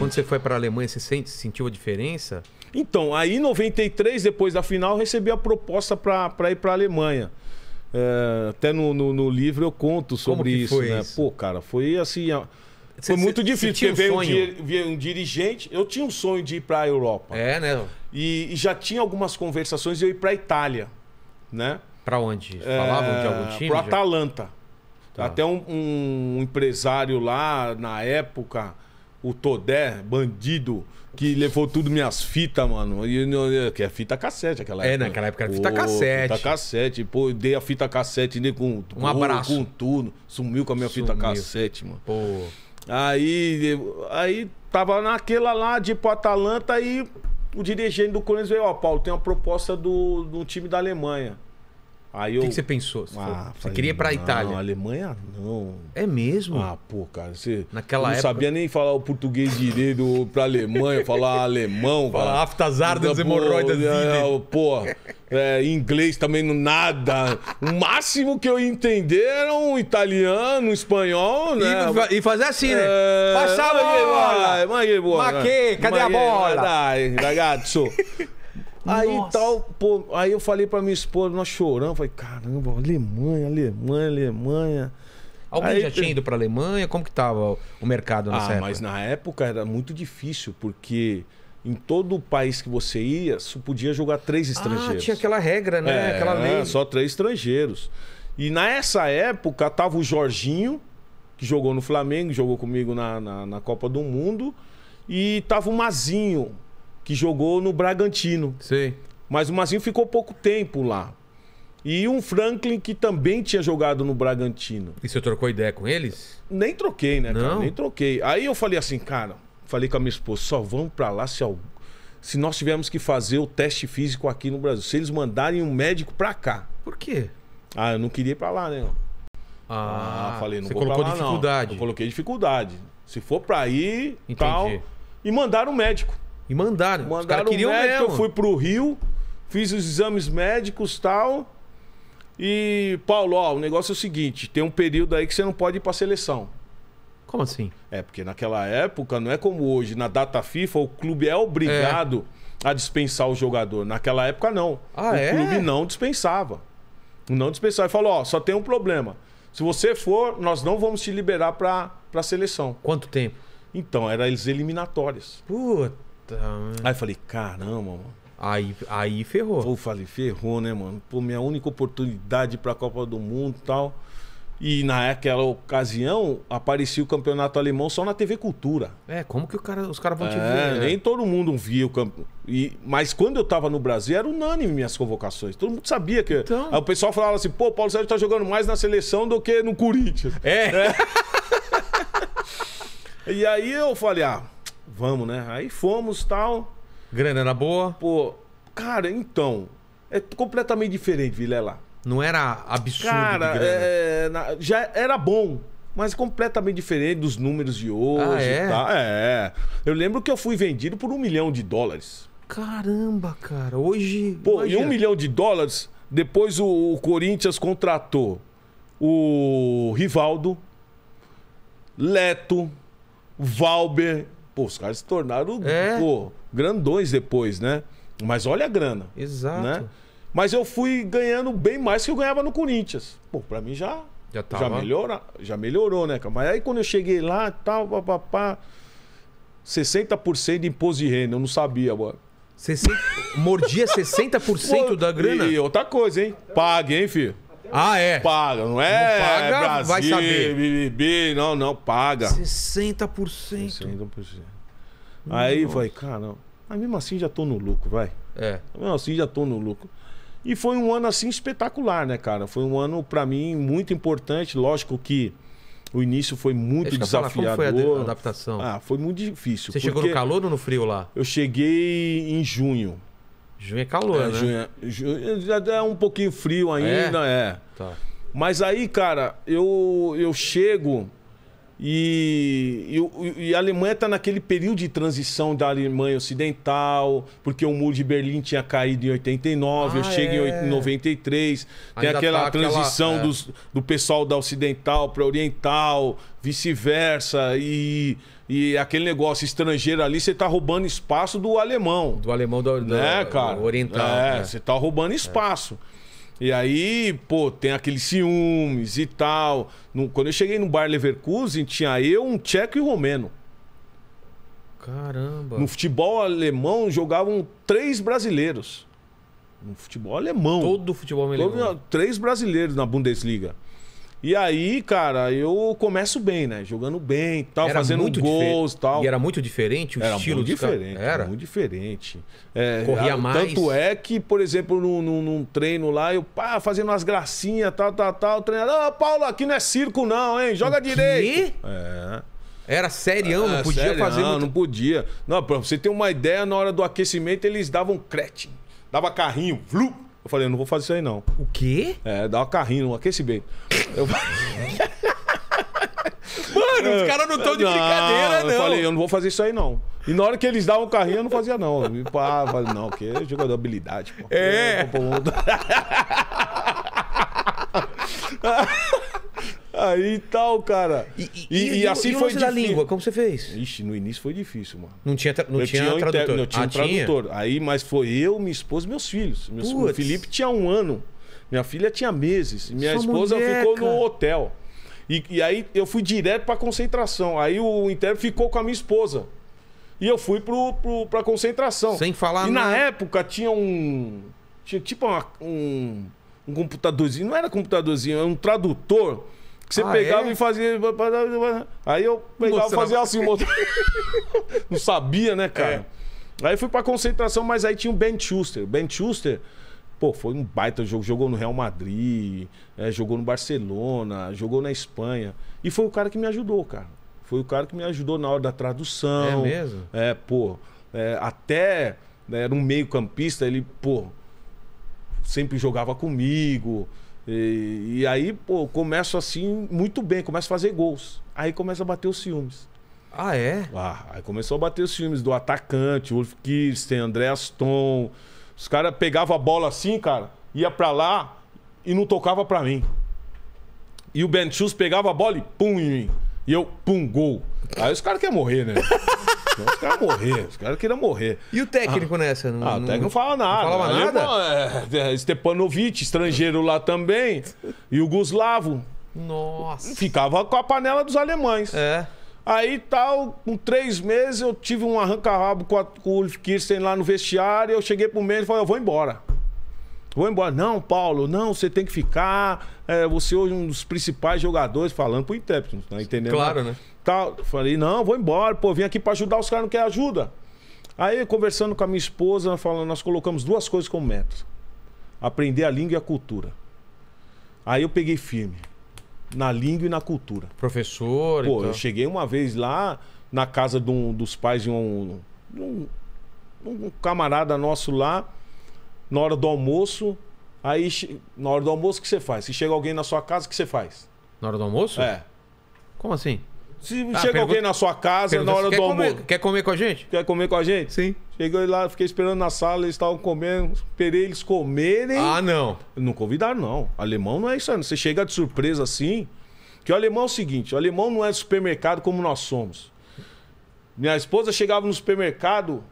Quando você foi para a Alemanha, você sentiu a diferença? Então, aí em 93, depois da final, eu recebi a proposta para ir para a Alemanha. É, até no, no, no, livro eu conto sobre isso, né? Pô, cara, foi assim. Foi cê, muito difícil, porque um veio, um veio, um dirigente. Eu tinha um sonho de ir para a Europa. É, né? E, e, já tinha algumas conversações de eu ir para a Itália, né? Para onde? É, Falavam é, de algum time? Para Atalanta. Tá. Até um, um empresário lá, na época, o Todé, bandido, que levou tudo minhas fitas, mano. E, é, que é fita cassete aquela é, época. É, naquela época era fita cassete. Fita cassete, pô, dei a fita cassete né, com, um abraço. Com tudo. Sumiu com a minha Sumiu. fita cassete, mano. Pô. Aí, aí tava naquela lá de pro Atalanta e o dirigente do Corinthians veio, ó, Paulo, tem uma proposta do, do time da Alemanha. Aí eu... O que, você pensou? Você, ah, falou, você queria ir pra Itália? Não, Alemanha não. É mesmo? Ah, pô, cara, você Naquela não época... sabia nem falar o português direito pra Alemanha, falar alemão, falar aftazardas, hemorroidas, é, né? Pô, é, inglês também não nada. O máximo que eu entender era um italiano, um espanhol, né? E, e fazer assim, né? é... né? Passava de bola. Ma que boa. Ma que, cadê ma a bola? Dai, ragazzo. Aí Nossa. tal, pô, aí eu falei pra minha esposa, nós choramos, falei, caramba, Alemanha, Alemanha, Alemanha. Alguém aí, já tinha ido pra Alemanha? Como que tava o mercado nessa ah, época? Mas na época era muito difícil, porque em todo o país que você ia, você podia jogar três estrangeiros. Ah, tinha aquela regra, né? É, aquela lei. Só três estrangeiros. E nessa época tava o Jorginho, que jogou no Flamengo, jogou comigo na, na, na Copa do Mundo, e tava o Mazinho, que jogou no Bragantino. Sim. Mas o Mazinho ficou pouco tempo lá. E um Franklin que também tinha jogado no Bragantino. E você trocou ideia com eles? Nem troquei, né, Não. cara? Nem troquei. Aí eu falei assim, cara, falei com a minha esposa, só vamos pra lá se, se nós tivermos que fazer o teste físico aqui no Brasil. Se eles mandarem um médico pra cá. Por quê? Ah, eu não queria ir pra lá, né? Ah, ah falei, não você vou colocou pra lá, dificuldade. Não. Eu coloquei dificuldade. Se for pra ir, Entendi. tal. E mandaram um médico. E mandaram. Mandaram os cara queriam médico, mesmo. eu fui pro Rio, fiz os exames médicos tal. E, Paulo, ó, o negócio é o seguinte: tem um período aí que você não pode ir pra seleção. Como assim? É, porque naquela época, não é como hoje, na data FIFA, o clube é obrigado é. a dispensar o jogador. Naquela época, não. Ah, o é? clube não dispensava. Não dispensava. E falou: ó, só tem um problema. Se você for, nós não vamos te liberar pra, pra seleção. Quanto tempo? Então, eram as eliminatórias. Puta. Puta, mano. Aí eu falei, caramba, mano. Aí, aí ferrou. Eu falei, ferrou, né, mano? Pô, minha única oportunidade pra Copa do Mundo e tal. E naquela ocasião aparecia o campeonato alemão só na TV Cultura. É, como que cara, os caras vão é, te ver? Né? Nem todo mundo via o campo. E, mas quando eu tava no Brasil, era unânime minhas convocações. Todo mundo sabia que. Então... Aí o pessoal falava assim, pô, o Paulo Sérgio tá jogando mais na seleção do que no Corinthians. É. é. e aí eu falei, ah vamos, né? Aí fomos tal. Grana era boa? Pô, cara, então. É completamente diferente, Vilela. Não era absurdo. Cara, é, é já era bom, mas completamente diferente dos números de hoje. Ah, é? Tá. é. Eu lembro que eu fui vendido por um milhão de dólares. Caramba, cara, hoje. Pô, imagina. e um milhão de dólares, depois o, o Corinthians contratou o Rivaldo, Leto, Valber, Pô, os caras se tornaram é. pô, grandões depois, né? Mas olha a grana. Né? Exato. Né? Mas eu fui ganhando bem mais que eu ganhava no Corinthians. Pô, pra mim já. Já, tava. já, melhora, já melhorou, né, Mas aí quando eu cheguei lá, tal, papapá. 60% de imposto de renda, eu não sabia agora. 60... Mordia 60% da grana? E outra coisa, hein? Pague, hein, filho? Ah, é? Paga, não é? Não paga, Brasil, vai saber. BBB, não, não, paga. 60%. 60%. Aí foi, vai, cara, mas mesmo assim já tô no lucro, vai. É. Mesmo assim já tô no lucro. E foi um ano assim espetacular, né, cara? Foi um ano para mim muito importante, lógico que o início foi muito desafiador. Falar, como foi a adaptação? Ah, foi muito difícil. Você chegou no calor ou no frio lá? Eu cheguei em junho. Junho é calor, é, né? Junho, é, junho já é um pouquinho frio é? ainda, é. é. Tá. Mas aí, cara, eu, eu chego e, e, e, a Alemanha está naquele período de transição da Alemanha Ocidental, porque o muro de Berlim tinha caído em 89, ah, eu chego é. em 93. Ainda tem tá aquela tá transição aquela, é. dos, do pessoal da Ocidental para Oriental, vice-versa. E, e aquele negócio estrangeiro ali, você está roubando espaço do alemão. Do alemão do, do, né, cara? Do oriental. É, né? você está roubando espaço. É. E aí, pô, tem aqueles ciúmes e tal. No, quando eu cheguei no Bar Leverkusen, tinha eu, um tcheco e um romeno. Caramba. No futebol alemão jogavam três brasileiros. No futebol alemão. Todo futebol alemão. Todo, três brasileiros na Bundesliga. E aí, cara, eu começo bem, né? Jogando bem, tal, era fazendo gols, difer... tal. E era muito diferente o era estilo muito diferente, era muito diferente. É, Corria mais. Tanto é que, por exemplo, num, num, num treino lá, eu pá, fazendo umas gracinhas, tal, tal, tal, o treinador, ah, Paulo, aqui não é circo não, hein? Joga o direito. Quê? É. Era serião, não é, podia sério, fazer. Não, muito... não podia. Não, pra você ter uma ideia, na hora do aquecimento eles davam crete. Dava carrinho, vlu, eu falei, eu não vou fazer isso aí, não. O quê? É, dá um carrinho, um aquecimento. Eu... Mano, os caras não estão de brincadeira, não. Eu falei, eu não vou fazer isso aí, não. E na hora que eles davam o carrinho, eu não fazia, não. Eu falei, não, porque é jogador habilidade, pô. É. é Aí tal, cara. E, e, e, e assim e foi difícil. da língua, como você fez? Ixi, no início foi difícil, mano. Não tinha, não eu tinha, tinha um tradutor. Inter... Não tinha ah, um tradutor. Tinha? Aí, mas foi eu, minha esposa e meus filhos. Meus... O Felipe tinha um ano. Minha filha tinha meses. Minha Sua esposa mulher, ficou cara. no hotel. E, e, aí eu fui direto pra concentração. Aí o intérprete ficou com a minha esposa. E eu fui pro, pro, pra concentração. Sem falar nada. E na época tinha um. Tinha tipo uma, um, um computadorzinho. Não era computadorzinho, era um tradutor que você ah, pegava é? e fazia. Aí eu pegava e fazia assim, motor... não sabia, né, cara? É. Aí fui pra concentração, mas aí tinha o Ben Schuster. Ben Schuster, pô, foi um baita jogo. Jogou no Real Madrid, é, jogou no Barcelona, jogou na Espanha. E foi o cara que me ajudou, cara. Foi o cara que me ajudou na hora da tradução. É mesmo? É, pô. É, até né, era um meio-campista, ele, pô, sempre jogava comigo. E, e aí, pô, começo assim muito bem, começo a fazer gols. Aí começa a bater os ciúmes. Ah, é? Ah, aí começou a bater os ciúmes do atacante, Wolf Kirsten, André Aston. Os caras pegavam a bola assim, cara, ia pra lá e não tocava pra mim. E o Ben Chus pegava a bola e pum em mim. E eu, pum, gol. Aí os caras querem morrer, né? os caras morrer, os caras queriam morrer. E o técnico ah, nessa? Não, ah, o técnico não fala nada. Não falava nada? Ali, é, é, Stepanovic, estrangeiro lá também. E o Guslavo. Nossa. Ficava com a panela dos alemães. É. Aí tal, com três meses eu tive um arranca-rabo com, com o Ulf Kirsten lá no vestiário. Eu cheguei pro meio e falei, eu vou embora. Vou embora. Não, Paulo, não, você tem que ficar. É, você hoje é um dos principais jogadores falando pro intérprete, tá entendendo? Claro, né? Tal. Falei, não, vou embora, pô, vim aqui para ajudar, os caras não querem ajuda. Aí, conversando com a minha esposa, falando, nós colocamos duas coisas como meta: aprender a língua e a cultura. Aí eu peguei firme. Na língua e na cultura. Professor. Pô, então. eu cheguei uma vez lá na casa um, dos pais de um, um, um camarada nosso lá na hora do almoço. Aí, na hora do almoço, o que você faz? Se chega alguém na sua casa, o que você faz? Na hora do almoço? É. Como assim? Se ah, chega pergunta... alguém na sua casa pergunta, na hora assim, do comer, almoço. Quer comer com a gente? Quer comer com a gente? Sim. Cheguei lá, fiquei esperando na sala, eles estavam comendo, esperei eles comerem. Ah, não. Não convidaram, não. Alemão não é isso, não. Você chega de surpresa assim. Que o alemão é o seguinte: o alemão não é supermercado como nós somos. Minha esposa chegava no supermercado,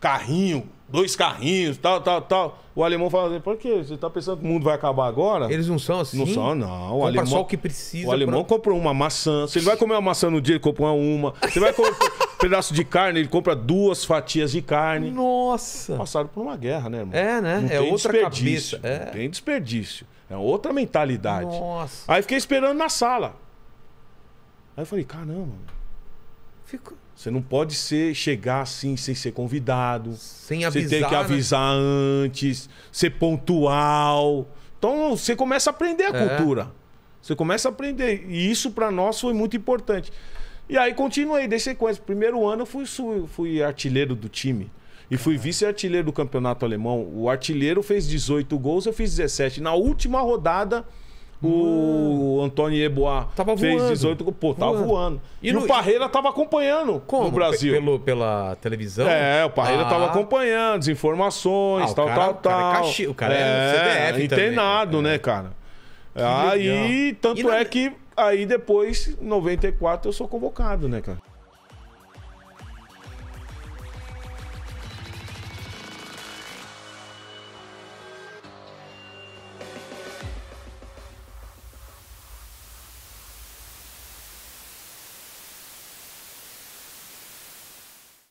carrinho, dois carrinhos, tal, tal, tal. O alemão fala assim, por quê? Você tá pensando que o mundo vai acabar agora? Eles não são assim? Não são, não. O Compra alemão, só o que precisa. O alemão pra... comprou uma maçã. Se ele vai comer uma maçã no dia, ele compra uma. Se ele vai comer um pedaço de carne, ele compra duas fatias de carne. Nossa! Passaram por uma guerra, né, irmão? É, né? Não é outra cabeça. É. Não tem desperdício. É outra mentalidade. Nossa! Aí fiquei esperando na sala. Aí eu falei, caramba. Ficou... Você não pode ser chegar assim sem ser convidado. Sem avisar. Você tem que né? avisar né? antes, ser pontual. Então você começa a aprender a é. cultura. Você começa a aprender. E isso para nós foi muito importante. E aí continuei, dei sequência. Primeiro ano eu fui, fui artilheiro do time. E fui vice-artilheiro do campeonato alemão. O artilheiro fez 18 gols, eu fiz 17. Na última rodada, o Antônio Eboá tava fez voando. 18 Pô, tava voando. E, E no- o Parreira tava acompanhando Como? no Brasil. Pelo, pela televisão? É, o Parreira Ah, tava acompanhando as informações, Ah, tal, cara- tal, o cara é tal. caxi- o cara é, é CDF também. Né? É. né, cara? Aí, legal. tanto na- é que aí depois, em 94, eu sou convocado, né, cara?